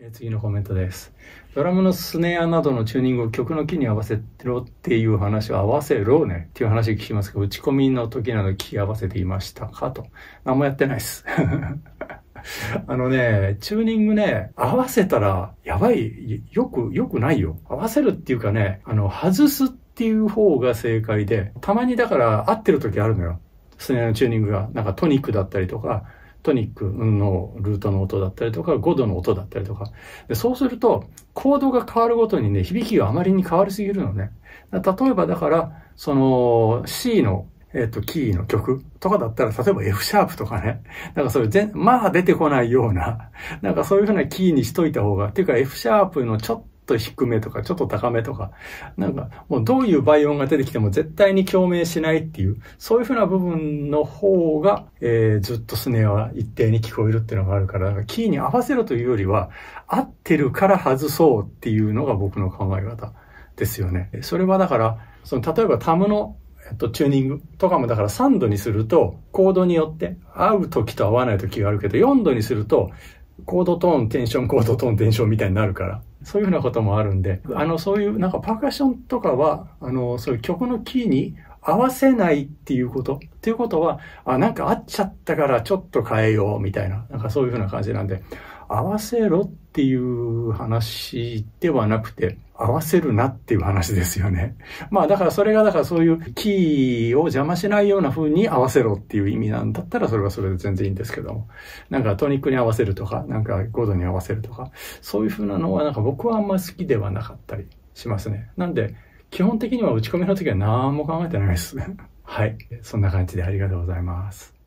え次のコメントです。ドラムのスネアなどのチューニングを曲の木に合わせろっていう話を合わせろねっていう話を聞きますけど、打ち込みの時など気合わせていましたかと。何もやってないです。あのね、チューニングね、合わせたらやばい、よく、よくないよ。合わせるっていうかね、あの、外すっていう方が正解で、たまにだから合ってる時あるのよ。スネアのチューニングが、なんかトニックだったりとか、トニックのルートの音だったりとか、5度の音だったりとか。でそうすると、コードが変わるごとにね、響きがあまりに変わりすぎるのね。例えばだから、その C のえっ、と、キーの曲とかだったら、例えば F シャープとかね。なんかそういう全、まあ出てこないような、なんかそういうふうなキーにしといた方が、っていうか F シャープのちょっとと低めとか、ちょっと高めとか、なんか、もうどういう倍音が出てきても絶対に共鳴しないっていう、そういう風な部分の方が、えー、ずっとスネアは一定に聞こえるっていうのがあるから、からキーに合わせるというよりは、合ってるから外そうっていうのが僕の考え方ですよね。それはだから、その、例えばタムのえっと、チューニングとかもだから3度にすると、コードによって合う時と合わない時があるけど、4度にすると、コードトーン、テンション、コードトーン、テンションみたいになるから。そういうふうなこともあるんで、あの、そういうなんかパーカッションとかは、あの、そういう曲のキーに合わせないっていうこと。っていうことは、あ、なんか合っちゃったからちょっと変えようみたいな、なんかそういうふうな感じなんで、合わせろっていう話ではなくて、合わせるなっていう話ですよね。まあだからそれがだからそういうキーを邪魔しないような風に合わせろっていう意味なんだったらそれはそれで全然いいんですけども。なんかトニックに合わせるとか、なんか5度に合わせるとか、そういう風なのはなんか僕はあんま好きではなかったりしますね。なんで基本的には打ち込みの時は何も考えてないです。はい。そんな感じでありがとうございます。